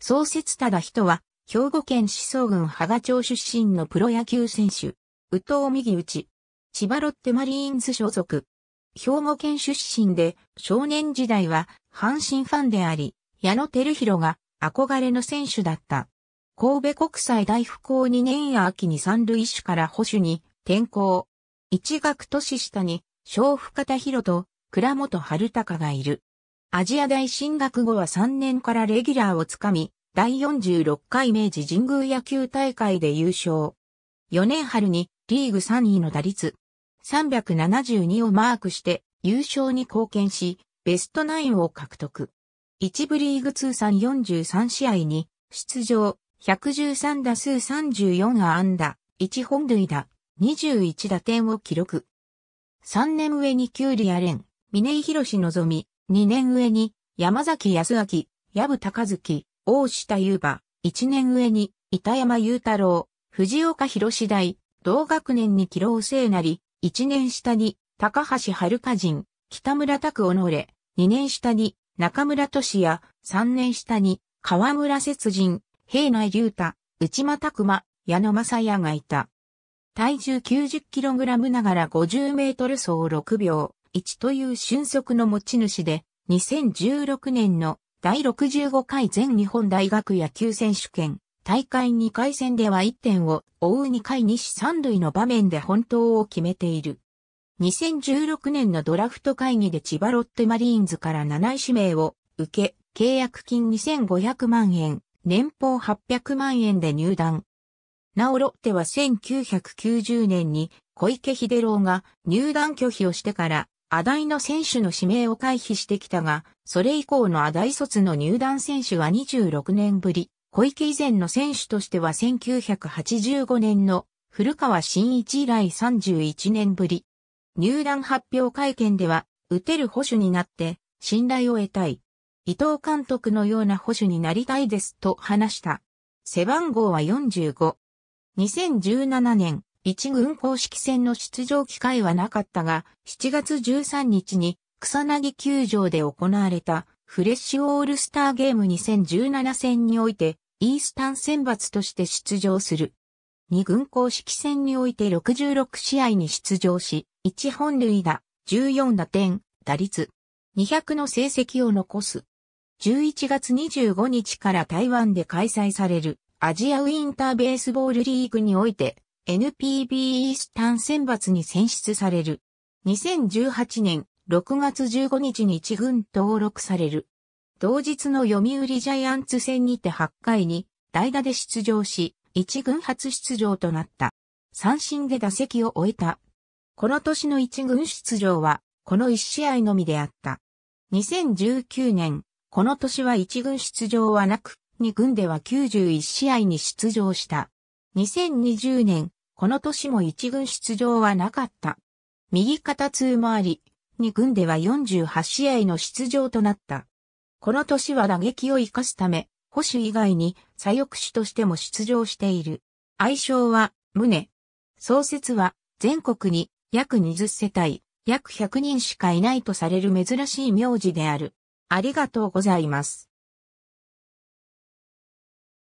創設ただ人は、兵庫県思想郡羽賀町出身のプロ野球選手、宇藤右内、千葉ロッテマリーンズ所属。兵庫県出身で、少年時代は阪神ファンであり、矢野照弘が憧れの選手だった。神戸国際大不幸2年秋に三塁手から保守に転校。一学年下に、小深田博と倉本春隆がいる。アジア大進学後は3年からレギュラーをつかみ、第46回明治神宮野球大会で優勝。4年春にリーグ3位の打率372をマークして優勝に貢献し、ベストナインを獲得。一部リーグ通算43試合に出場、113打数34ンダ、1本塁打、21打点を記録。3年上にキュウリアレン、峰井博望、2年上に山崎康明、矢部高月、大下優馬、一年上に、板山雄太郎、藤岡次大、同学年に起老生なり、一年下に、高橋遥人、北村拓己、二年下に、中村俊也、三年下に、河村節人、平内龍太、内間拓馬、矢野正也がいた。体重 90kg ながら 50m 走6秒1という俊足の持ち主で、2016年の第65回全日本大学野球選手権、大会2回戦では1点を追う2回西三塁の場面で本当を決めている。2016年のドラフト会議で千葉ロッテマリーンズから7位指名を受け、契約金2500万円、年俸800万円で入団。なおロッテは1990年に小池秀郎が入団拒否をしてからアダイの選手の指名を回避してきたが、それ以降のアダイ卒の入団選手は26年ぶり、小池以前の選手としては1985年の古川新一以来31年ぶり。入団発表会見では、打てる保守になって、信頼を得たい。伊藤監督のような保守になりたいですと話した。背番号は45。2017年、1軍公式戦の出場機会はなかったが、7月13日に草薙球場で行われたフレッシュオールスターゲーム2017戦において、イースタン選抜として出場する。2軍公式戦において66試合に出場し、1本塁打、14打点、打率、200の成績を残す。11月25日から台湾で開催されるアジアウィンターベースボールリーグにおいて NPB イースタン選抜に選出される。2018年6月15日に一軍登録される。同日の読売ジャイアンツ戦にて8回に代打で出場し、一軍初出場となった。三振で打席を終えた。この年の一軍出場は、この一試合のみであった。2019年、この年は一軍出場はなく、二軍では91試合に出場した。2020年、この年も一軍出場はなかった。右肩痛もあり、二軍では48試合の出場となった。この年は打撃を生かすため、保守以外に左翼手としても出場している。愛称は、胸。創設は、全国に約20世帯、約100人しかいないとされる珍しい名字である。ありがとうございます。